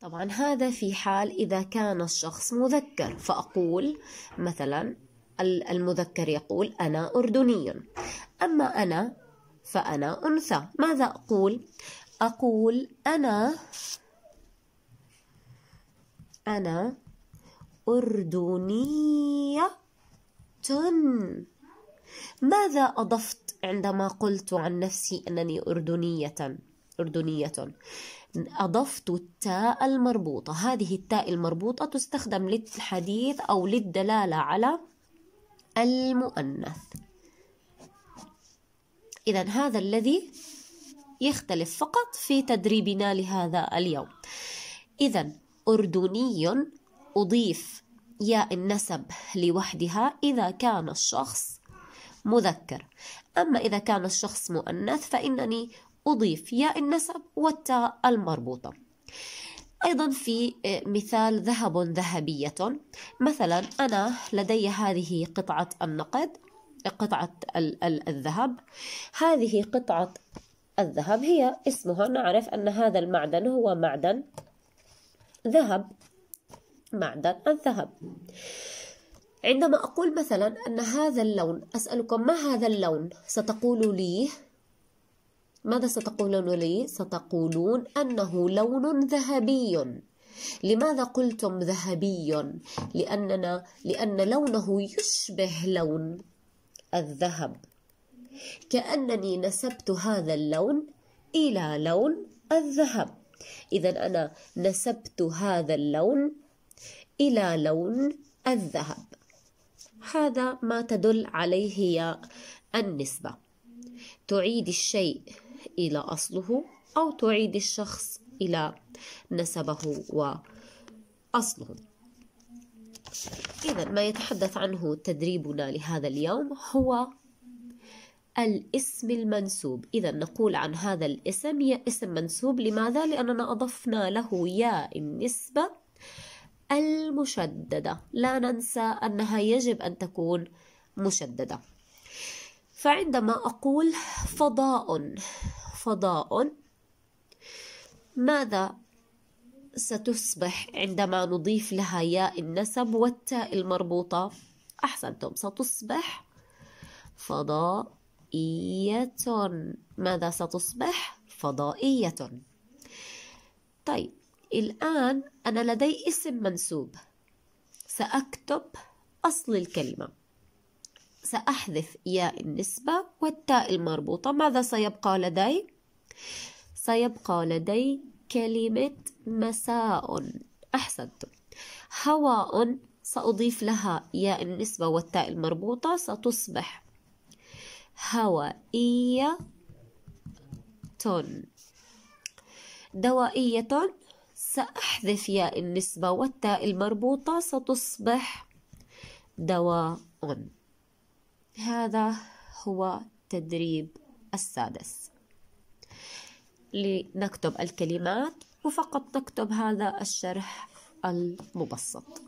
طبعا هذا في حال إذا كان الشخص مذكر فأقول مثلا المذكر يقول أنا أردني أما أنا فأنا أنثى ماذا أقول؟ أقول أنا أنا أردنية ماذا أضفت عندما قلت عن نفسي أنني أردنية؟ أردنية أضفت التاء المربوطة هذه التاء المربوطة تستخدم للحديث أو للدلالة على المؤنث إذا هذا الذي يختلف فقط في تدريبنا لهذا اليوم إذا أردني أضيف ياء النسب لوحدها إذا كان الشخص مذكر أما إذا كان الشخص مؤنث فإنني أضيف ياء النسب والتاء المربوطة أيضا في آه، مثال ذهب ذهبية مثلا أنا لدي هذه قطعة النقد قطعة ال ال الذهب هذه قطعة الذهب هي اسمها نعرف أن هذا المعدن هو معدن ذهب معدن الذهب عندما أقول مثلا أن هذا اللون أسألكم ما هذا اللون ستقول لي ماذا ستقولون لي؟ ستقولون أنه لون ذهبي لماذا قلتم ذهبي؟ لأننا لأن لونه يشبه لون الذهب كأنني نسبت هذا اللون إلى لون الذهب إذا أنا نسبت هذا اللون إلى لون الذهب هذا ما تدل عليه هي النسبة تعيد الشيء إلى أصله أو تعيد الشخص إلى نسبه وأصله إذا ما يتحدث عنه تدريبنا لهذا اليوم هو الاسم المنسوب إذا نقول عن هذا الاسم يا اسم منسوب لماذا؟ لأننا أضفنا له يا النسبة المشددة لا ننسى أنها يجب أن تكون مشددة فعندما أقول فضاء فضاء ماذا ستصبح عندما نضيف لها ياء النسب والتاء المربوطة أحسنتم ستصبح فضائية ماذا ستصبح فضائية طيب الآن أنا لدي اسم منسوب سأكتب أصل الكلمة سأحذف ياء النسبة والتاء المربوطة ماذا سيبقى لدي؟ سيبقى لدي كلمة مساء أحسنتم هواء سأضيف لها ياء النسبة والتاء المربوطة ستصبح هوائية دوائية سأحذف ياء النسبة والتاء المربوطة ستصبح دواء هذا هو تدريب السادس لنكتب الكلمات وفقط نكتب هذا الشرح المبسط